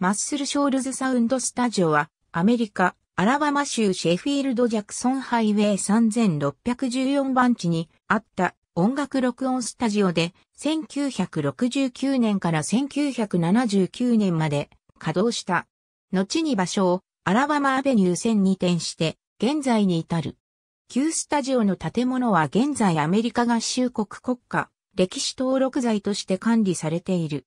マッスルショールズサウンドスタジオは、アメリカ、アラバマ州シェフィールド・ジャクソンハイウェイ3614番地にあった音楽録音スタジオで、1969年から1979年まで稼働した。後に場所をアラバマアベニュー1000に転して、現在に至る。旧スタジオの建物は現在アメリカ合衆国国家歴史登録財として管理されている。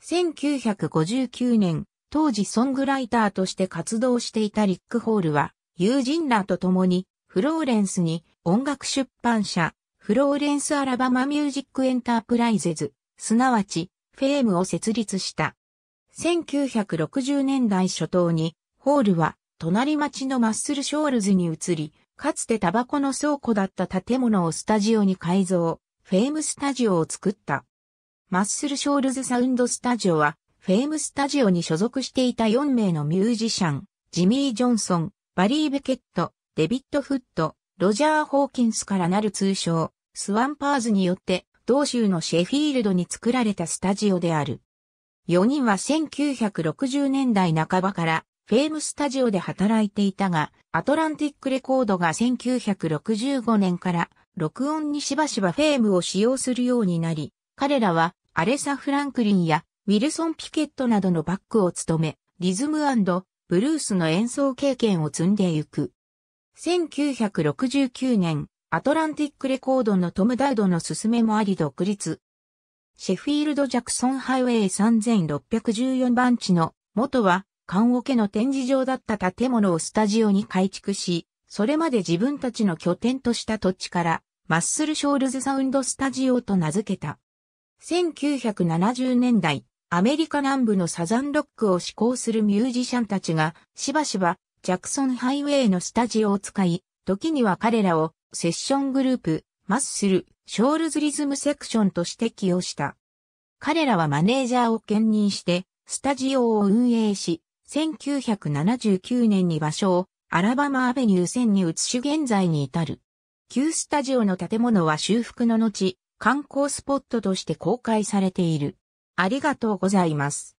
1959年、当時ソングライターとして活動していたリック・ホールは、友人らと共に、フローレンスに音楽出版社、フローレンス・アラバマ・ミュージック・エンタープライゼズ、すなわち、フェームを設立した。1960年代初頭に、ホールは、隣町のマッスル・ショールズに移り、かつてタバコの倉庫だった建物をスタジオに改造、フェームスタジオを作った。マッスルショールズサウンドスタジオは、フェームスタジオに所属していた4名のミュージシャン、ジミー・ジョンソン、バリー・ベケット、デビッド・フット、ロジャー・ホーキンスからなる通称、スワンパーズによって、同州のシェフィールドに作られたスタジオである。4人は1960年代半ばからフェームスタジオで働いていたが、アトランティックレコードが1965年から録音にしばしばフェームを使用するようになり、彼らはアレサ・フランクリンやウィルソン・ピケットなどのバックを務め、リズムブルースの演奏経験を積んでゆく。1969年、アトランティックレコードのトム・ダウドの勧めもあり独立。シェフィールド・ジャクソン・ハイウェイ3614番地の元は、カンオケの展示場だった建物をスタジオに改築し、それまで自分たちの拠点とした土地から、マッスル・ショールズ・サウンド・スタジオと名付けた。1970年代、アメリカ南部のサザンロックを志向するミュージシャンたちが、しばしば、ジャクソンハイウェイのスタジオを使い、時には彼らを、セッショングループ、マッスル、ショールズリズムセクションとして起用した。彼らはマネージャーを兼任して、スタジオを運営し、1979年に場所をアラバマアベニュー線に移し現在に至る。旧スタジオの建物は修復の後、観光スポットとして公開されている。ありがとうございます。